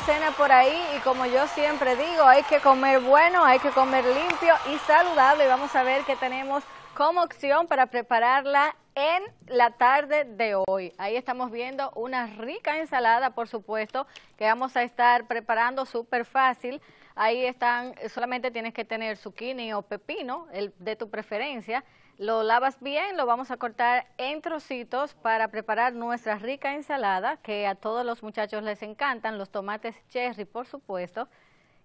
cena por ahí y como yo siempre digo, hay que comer bueno, hay que comer limpio y saludable. Y vamos a ver qué tenemos como opción para prepararla en la tarde de hoy. Ahí estamos viendo una rica ensalada, por supuesto, que vamos a estar preparando súper fácil. Ahí están, solamente tienes que tener zucchini o pepino, el de tu preferencia. Lo lavas bien, lo vamos a cortar en trocitos para preparar nuestra rica ensalada, que a todos los muchachos les encantan, los tomates cherry, por supuesto,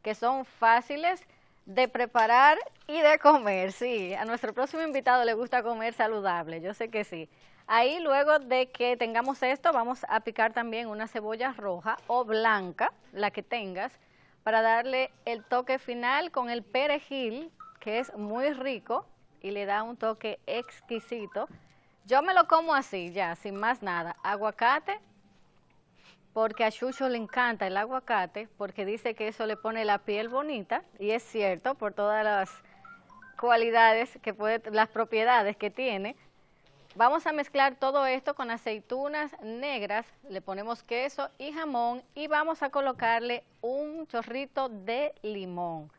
que son fáciles de preparar y de comer, sí. A nuestro próximo invitado le gusta comer saludable, yo sé que sí. Ahí luego de que tengamos esto, vamos a picar también una cebolla roja o blanca, la que tengas, para darle el toque final con el perejil, que es muy rico y le da un toque exquisito. Yo me lo como así, ya, sin más nada. Aguacate, porque a Chucho le encanta el aguacate, porque dice que eso le pone la piel bonita, y es cierto, por todas las cualidades que puede, las propiedades que tiene, Vamos a mezclar todo esto con aceitunas negras, le ponemos queso y jamón y vamos a colocarle un chorrito de limón.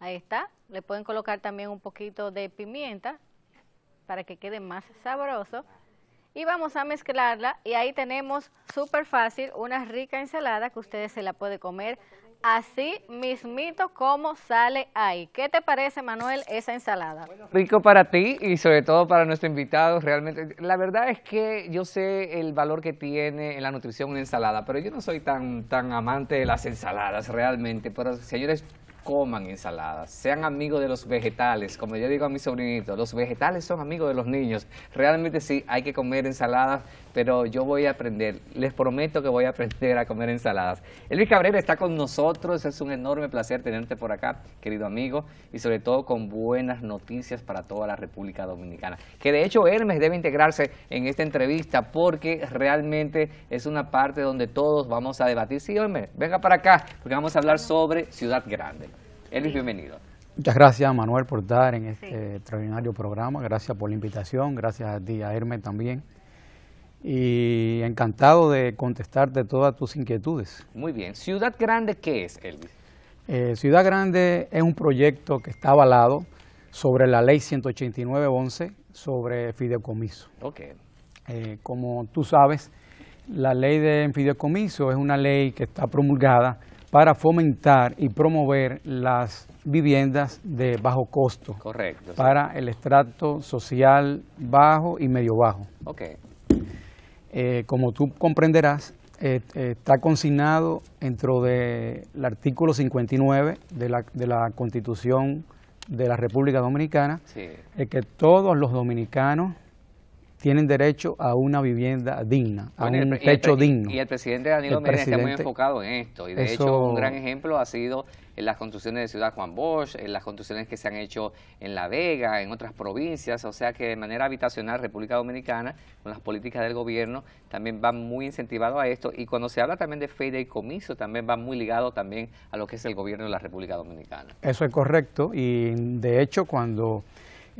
Ahí está, le pueden colocar también un poquito de pimienta para que quede más sabroso. Y vamos a mezclarla y ahí tenemos súper fácil una rica ensalada que ustedes se la pueden comer así mismito como sale ahí. ¿Qué te parece, Manuel, esa ensalada? rico para ti y sobre todo para nuestro invitado, realmente. La verdad es que yo sé el valor que tiene en la nutrición una ensalada, pero yo no soy tan, tan amante de las ensaladas, realmente. Pero, señores, coman ensaladas, sean amigos de los vegetales, como yo digo a mis sobrinitos, los vegetales son amigos de los niños. Realmente sí, hay que comer ensaladas, pero yo voy a aprender, les prometo que voy a aprender a comer ensaladas. Elvis Cabrera está con nosotros, es un enorme placer tenerte por acá, querido amigo, y sobre todo con buenas noticias para toda la República Dominicana. Que de hecho Hermes debe integrarse en esta entrevista porque realmente es una parte donde todos vamos a debatir. Sí, Hermes, venga para acá, porque vamos a hablar sobre Ciudad Grande. Elvis, bienvenido. Muchas gracias, Manuel, por estar en este extraordinario programa. Gracias por la invitación. Gracias a ti, a Hermes también. Y encantado de contestarte todas tus inquietudes. Muy bien. ¿Ciudad Grande qué es, Elvis? Eh, Ciudad Grande es un proyecto que está avalado sobre la ley 189.11 sobre fideicomiso. Ok. Eh, como tú sabes, la ley de fideicomiso es una ley que está promulgada para fomentar y promover las viviendas de bajo costo. Correcto. Para el estrato social bajo y medio bajo. Ok. Eh, como tú comprenderás, eh, eh, está consignado dentro del artículo 59 de la, de la Constitución de la República Dominicana, sí. que todos los dominicanos tienen derecho a una vivienda digna, a un hecho techo digno. Y el presidente Danilo Medina está muy enfocado en esto. Y de hecho, un gran ejemplo ha sido en las construcciones de Ciudad Juan Bosch, en las construcciones que se han hecho en La Vega, en otras provincias. O sea que de manera habitacional, República Dominicana, con las políticas del gobierno, también va muy incentivado a esto. Y cuando se habla también de fe y comiso, también va muy ligado también a lo que es el gobierno de la República Dominicana. Eso es correcto. Y de hecho, cuando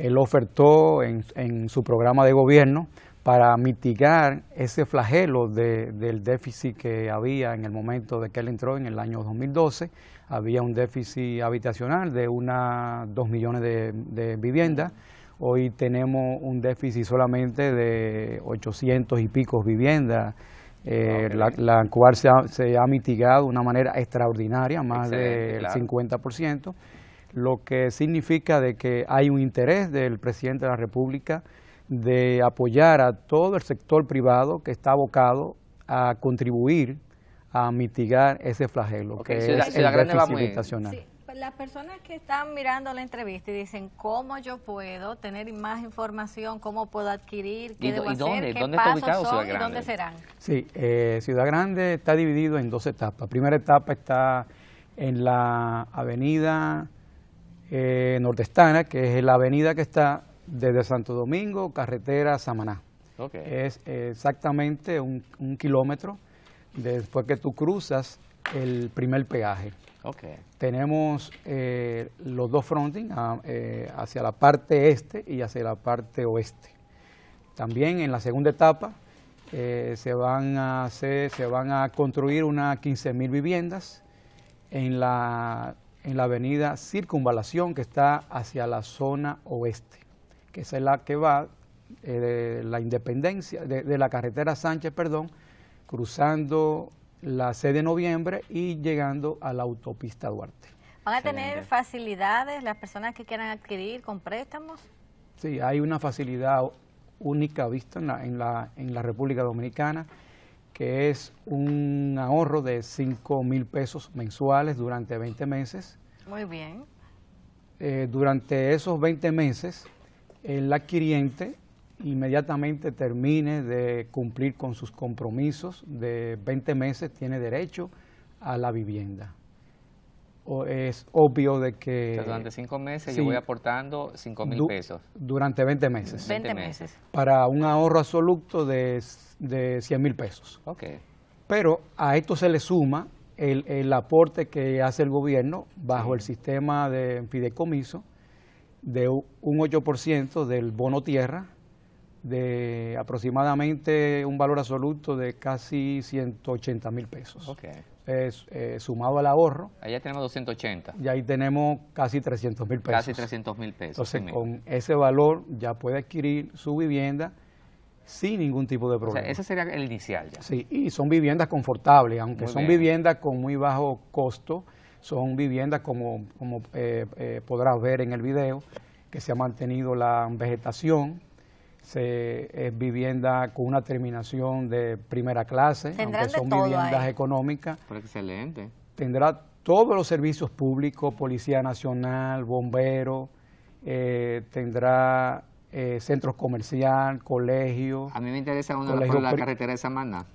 él ofertó en, su programa de gobierno para mitigar ese flagelo del déficit que había en el momento de que él entró en el año 2012. Había un déficit habitacional de unas 2 millones de, viviendas. Hoy tenemos un déficit solamente de 800 y pico viviendas. Eh, ah, la, cual se ha, mitigado de una manera extraordinaria, más del 50% lo que significa de que hay un interés del presidente de la República de apoyar a todo el sector privado que está abocado a contribuir a mitigar ese flagelo que es la, crisis el las personas que están mirando la entrevista y dicen cómo yo puedo tener más información, cómo puedo adquirir, qué debo hacer, dónde, qué dónde pasos son y dónde serán. Sí, eh, Ciudad Grande está dividido en dos etapas. primera etapa está en la avenida eh, nordestana, que es la avenida que está desde Santo Domingo, carretera Samaná. Es exactamente un, kilómetro después que tú cruzas el primer peaje. Tenemos eh, los dos fronting ah, eh, hacia la parte este y hacia la parte oeste. También en la segunda etapa se, van a hacer, se van a construir unas 15.000 viviendas en la en la avenida Circunvalación, que está hacia la zona oeste, que es la que va eh, de la Independencia, de, la carretera Sánchez, perdón, cruzando la sede de noviembre y llegando a la autopista Duarte. ¿Van a tener facilidades las personas que quieran adquirir con préstamos? Sí, hay una facilidad única vista en la, en la, en la República Dominicana que es un ahorro de 5 mil pesos mensuales durante 20 meses. Muy bien. Eh, durante esos 20 meses, el adquiriente inmediatamente termine de cumplir con sus compromisos de 20 meses, tiene derecho a la vivienda es obvio de que... durante cinco meses yo voy aportando cinco mil pesos. Durante 20 meses. 20 meses. Para un ahorro absoluto de, de 100 mil pesos. Ok. Pero a esto se le suma el, el aporte que hace el gobierno bajo el sistema de fideicomiso de un 8% del bono tierra, de aproximadamente un valor absoluto de casi 180 mil pesos. Okay. Eh, sumado al ahorro. Ahí ya tenemos 280. Y ahí tenemos casi 300 mil pesos. Casi 300 mil pesos. Entonces, con ese valor ya puede adquirir su vivienda sin ningún tipo de problema. O ese sería el inicial ya. Sí, y son viviendas confortables, aunque son viviendas con muy bajo costo, son viviendas como, como eh, eh, podrás ver en el video, que se ha mantenido la vegetación, es eh, vivienda con una terminación de primera clase, aunque son viviendas económicas. excelente. Tendrá todos los servicios públicos, Policía Nacional, bomberos, eh, tendrá eh, centros comerciales, colegios. A mí me interesa uno de la carretera de Samana.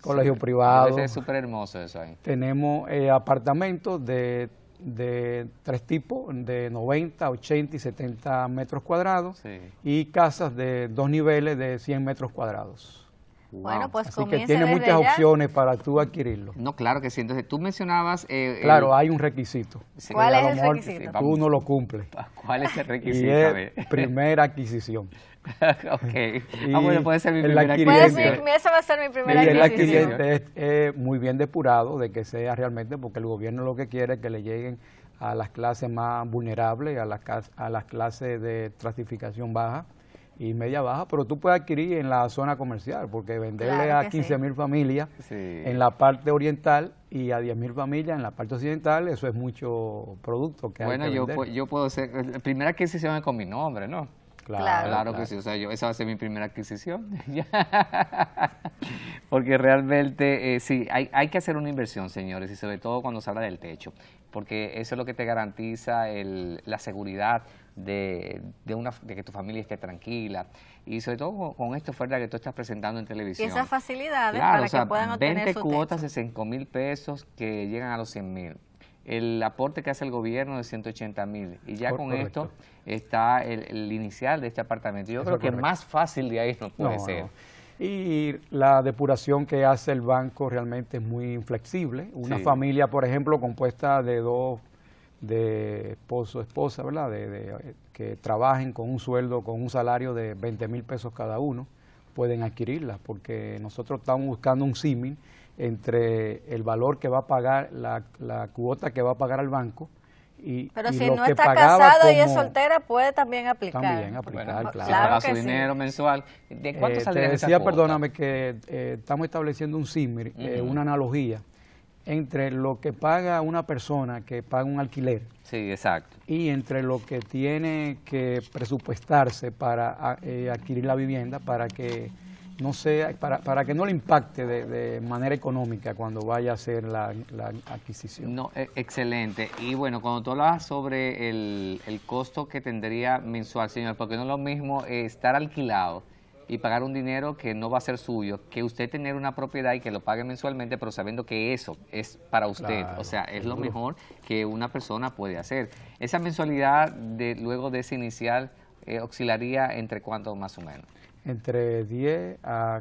Colegio privado. Es súper hermoso eso ahí. Tenemos apartamentos de de tres tipos, de 90, 80 y 70 metros cuadrados, y casas de dos niveles de 100 metros cuadrados. Bueno, pues Así que tiene muchas opciones para tú adquirirlo. No, claro que sí. Entonces tú mencionabas... Eh, claro, hay un requisito. ¿Cuál es el requisito? Tú no lo cumples. ¿Cuál es el requisito? Y primera adquisición. ok. Ah, puede ser mi primera adquisición va a ser mi primera el adquiriente es muy bien depurado de que sea realmente, porque el gobierno lo que quiere es que le lleguen a las clases más vulnerables, a las, a las clases de tratificación baja y media baja, pero tú puedes adquirir en la zona comercial, porque venderle a 15 mil familias en la parte oriental y a 10 mil familias en la parte occidental, eso es mucho producto que bueno, hay yo, yo puedo ser, eh, primera adquisición es con mi nombre, ¿no? Claro, que sí. O sea, yo, esa va a ser mi primera adquisición. porque realmente, eh, sí, hay, que hacer una inversión, señores, y sobre todo cuando se habla del techo, porque eso es lo que te garantiza la seguridad de, una, de que tu familia esté tranquila y sobre todo con, esto esta oferta que tú estás presentando en televisión. Y esas facilidades para que puedan obtener 20 cuotas de 5 mil pesos que llegan a los 100 mil el aporte que hace el gobierno de 180 mil. Y ya con esto está el, inicial de este apartamento. Yo creo que es más fácil de ahí no puede ser. Y la depuración que hace el banco realmente es muy inflexible. Una familia, por ejemplo, compuesta de dos, de esposo, esposa, ¿verdad? De, eh, que trabajen con un sueldo, con un salario de 20 mil pesos cada uno, pueden adquirirlas porque nosotros estamos buscando un símil entre el valor que va a pagar, la, cuota que va a pagar al banco y, Pero si no está casado y es soltera, puede también aplicar. También aplicar, claro. su dinero mensual. ¿De cuánto eh, saldría Te decía, perdóname, que eh, estamos estableciendo un símil, eh, una analogía entre lo que paga una persona que paga un alquiler. Sí, exacto. Y entre lo que tiene que presupuestarse para adquirir la vivienda, para que no sé para, que no le impacte de, manera económica cuando vaya a hacer la, adquisición. No, e, excelente. Y bueno, cuando tú hablabas sobre el, costo que tendría mensual, señor, porque no es lo mismo eh, estar alquilado y pagar un dinero que no va a ser suyo, que usted tener una propiedad y que lo pague mensualmente, pero sabiendo que eso es para usted. o sea, es lo mejor que una persona puede hacer. Esa mensualidad de luego de ese inicial eh, oscilaría entre cuánto más o menos entre 10 a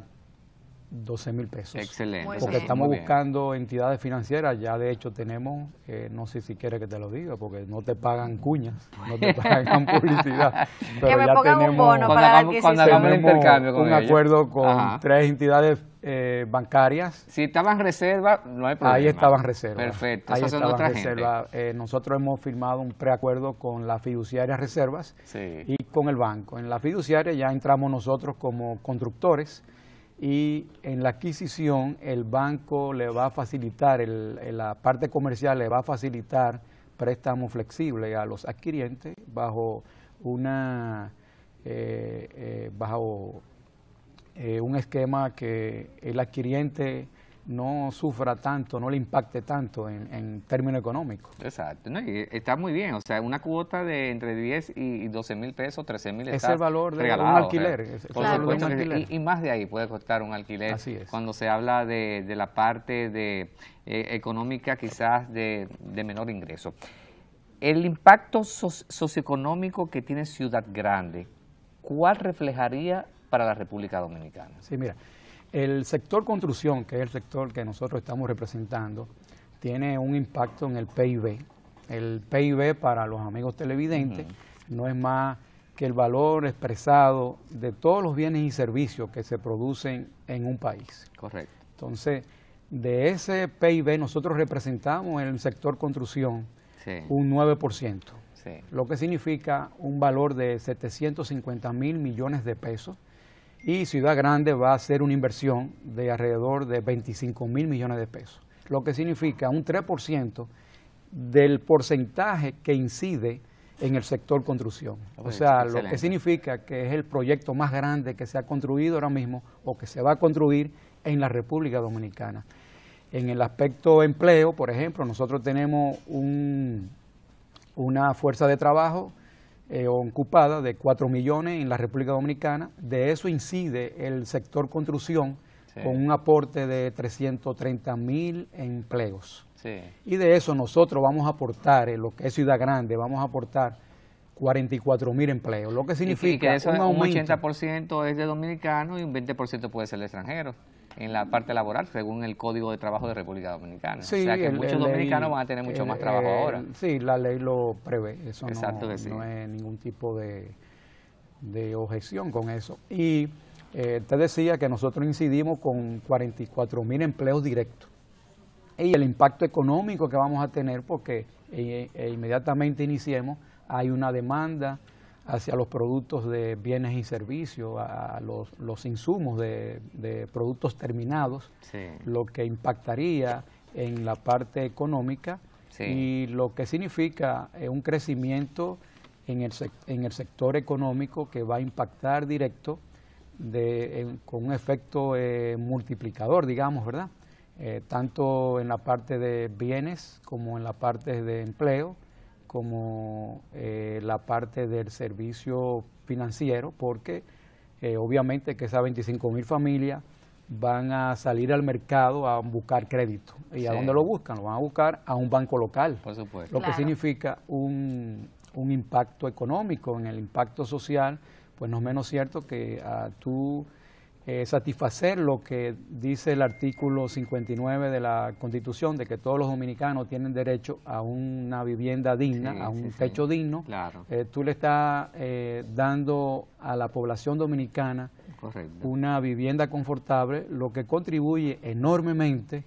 12 mil pesos. Excelente. Porque estamos buscando entidades financieras, ya de hecho tenemos, eh, no sé si quieres que te lo diga, porque no te pagan cuñas, no te pues. pagan publicidad. pero que me ya tenemos, un bono para cuando, la cuando hagamos el intercambio un acuerdo con tres entidades eh, bancarias. Si estaban reservas, no hay problema. Ahí estaban reservas. Perfecto. Ahí estaban reservas. Eh, nosotros hemos firmado un preacuerdo con la fiduciaria reservas y con el banco. En la fiduciaria ya entramos nosotros como constructores y en la adquisición el banco le va a facilitar, el, la parte comercial le va a facilitar préstamos flexible a los adquirientes bajo una... Eh, eh bajo eh, un esquema que el adquiriente no sufra tanto, no le impacte tanto en, términos económicos. Exacto, está muy bien, o sea, una cuota de entre 10 y 12 mil pesos, 13 mil Es el valor de un alquiler. Y, más de ahí puede costar un alquiler. Cuando se habla de, la parte de, eh, económica quizás de, menor ingreso. El impacto socioeconómico que tiene Ciudad Grande, ¿cuál reflejaría para la República Dominicana. Sí, mira, el sector construcción, que es el sector que nosotros estamos representando, tiene un impacto en el PIB. El PIB para los amigos televidentes no es más que el valor expresado de todos los bienes y servicios que se producen en un país. Correcto. Entonces, de ese PIB nosotros representamos en el sector construcción un 9%, sí. lo que significa un valor de 750 mil millones de pesos y Ciudad Grande va a ser una inversión de alrededor de 25 mil millones de pesos, lo que significa un 3% del porcentaje que incide en el sector construcción. O sea, lo que significa que es el proyecto más grande que se ha construido ahora mismo o que se va a construir en la República Dominicana. En el aspecto empleo, por ejemplo, nosotros tenemos una fuerza de trabajo eh, ocupada de 4 millones en la República Dominicana. De eso incide el sector construcción con un aporte de 330 mil empleos. Y de eso nosotros vamos a aportar, en lo que es Ciudad Grande, vamos a aportar 44 mil empleos, lo que significa que, eso, un, un 80% es de dominicanos y un 20% puede ser de extranjeros en la parte laboral según el Código de Trabajo de República Dominicana. o sea que muchos dominicanos van a tener mucho más trabajo ahora. Sí, la ley lo prevé, eso Exacto no, es ningún tipo de, objeción con eso. Y eh, te decía que nosotros incidimos con 44 mil empleos directos y el impacto económico que vamos a tener porque eh, eh, inmediatamente iniciemos hay una demanda, hacia los productos de bienes y servicios, a los, insumos de, productos terminados, lo que impactaría en la parte económica y lo que significa eh, un crecimiento en el, en el sector económico que va a impactar directo con un efecto eh, multiplicador, digamos, ¿verdad? Eh, tanto en la parte de bienes como en la parte de empleo, como eh, la parte del servicio financiero, porque eh, obviamente que esas 25 mil familias van a salir al mercado a buscar crédito. ¿Y a dónde lo buscan? Lo van a buscar a un banco local. Por supuesto. Lo que significa un, impacto económico, en el impacto social, pues no es menos cierto que a ah, tú eh, satisfacer lo que dice el artículo 59 de la Constitución, de que todos los dominicanos tienen derecho a una vivienda digna, a un techo digno, claro. Eh, tú le estás eh, dando a la población dominicana una vivienda confortable, lo que contribuye enormemente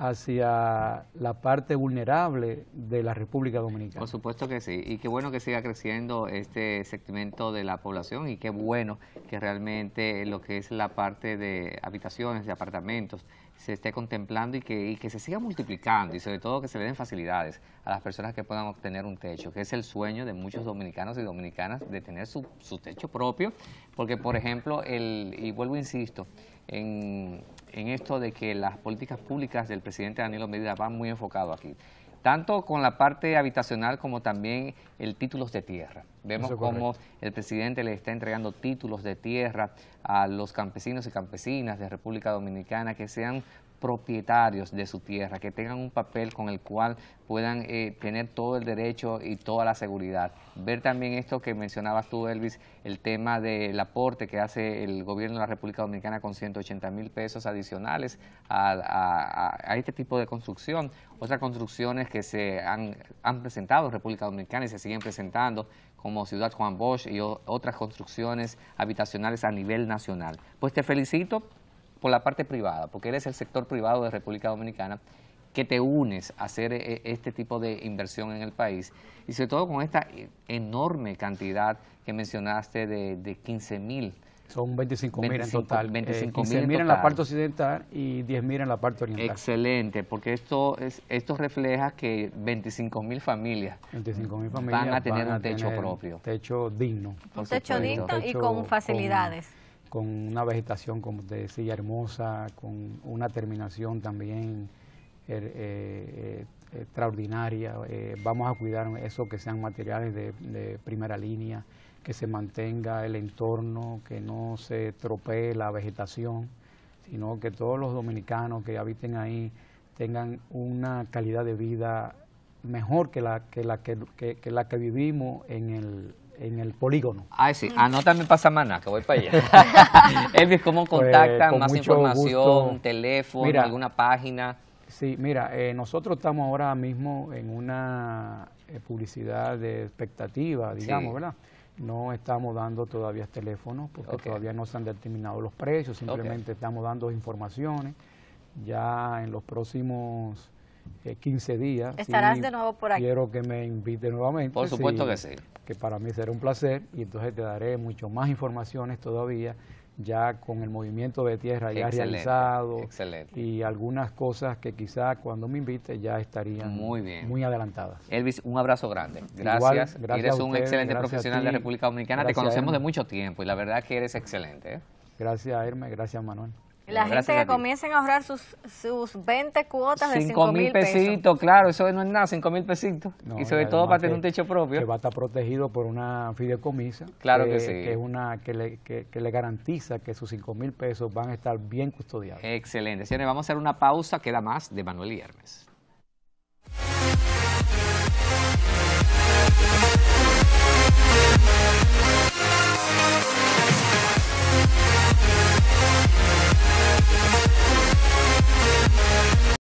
hacia la parte vulnerable de la República Dominicana. Por supuesto que sí, y qué bueno que siga creciendo este segmento de la población y qué bueno que realmente lo que es la parte de habitaciones, de apartamentos, se esté contemplando y que, se siga multiplicando y sobre todo que se le den facilidades a las personas que puedan obtener un techo, que es el sueño de muchos dominicanos y dominicanas de tener su, su techo propio, porque por ejemplo, el, y vuelvo e insisto, en en esto de que las políticas públicas del presidente Danilo Medina van muy enfocado aquí, tanto con la parte habitacional como también el títulos de tierra. Vemos cómo el presidente le está entregando títulos de tierra a los campesinos y campesinas de República Dominicana que sean propietarios de su tierra, que tengan un papel con el cual puedan eh, tener todo el derecho y toda la seguridad. Ver también esto que mencionabas tú, Elvis, el tema del aporte que hace el gobierno de la República Dominicana con 180 mil pesos adicionales a, este tipo de construcción. Otras construcciones que se han, han presentado en República Dominicana y se siguen presentando, como Ciudad Juan Bosch y otras construcciones habitacionales a nivel nacional. Pues te felicito por la parte privada, porque eres el sector privado de República Dominicana que te unes a hacer eh, eh, este tipo de inversión en el país y sobre todo con esta eh, enorme cantidad que mencionaste de, 15 mil. Son 25 mil en total. 25 mil en, la parte occidental y 10 mil en la parte oriental. Excelente, porque esto es esto refleja que 25 mil familias, van a tener un techo propio. Techo digno. Un techo digno y con facilidades con una vegetación, como te decía, hermosa, con una terminación también er, eh, eh, extraordinaria. Eh, vamos a cuidar eso que sean materiales de, primera línea, que se mantenga el entorno, que no se tropee la vegetación, sino que todos los dominicanos que habiten ahí tengan una calidad de vida mejor que la que, la que la que vivimos en el, en el polígono. Ah, sí, anótame para Samaná, que voy para allá. Elvis, ¿cómo pues, contactan? más información, teléfono, alguna página. Sí, mira, eh, nosotros estamos ahora mismo en una eh, publicidad de expectativa, digamos, ¿verdad? No estamos dando todavía teléfonos porque todavía no se han determinado los precios, simplemente estamos dando informaciones. Ya en los próximos... 15 eh, días. Estarás de nuevo por aquí. Quiero que me invite nuevamente. Por supuesto que sí que para mí será un placer y entonces te daré mucho más informaciones todavía ya con el movimiento de tierra ya realizado y algunas cosas que quizás cuando me invites ya estarían muy, bien. muy adelantadas. Elvis, un abrazo grande. Gracias. gracias eres un excelente profesional de la República Dominicana. Te conocemos de mucho tiempo y la verdad que eres excelente. ¿eh? Gracias, Hermes. Gracias, Manuel. La gente que comiencen a ahorrar sus, sus 20 cuotas de 5 mil pesitos, claro, eso no es nada, 5 mil pesitos. y sobre todo para tener un techo propio. Que va a estar protegido por una fideicomisa. Claro que, sí. es una, que, le, le garantiza que sus 5 mil pesos van a estar bien custodiados. Excelente. Señores, vamos a hacer una pausa, queda más de Manuel Guillermes.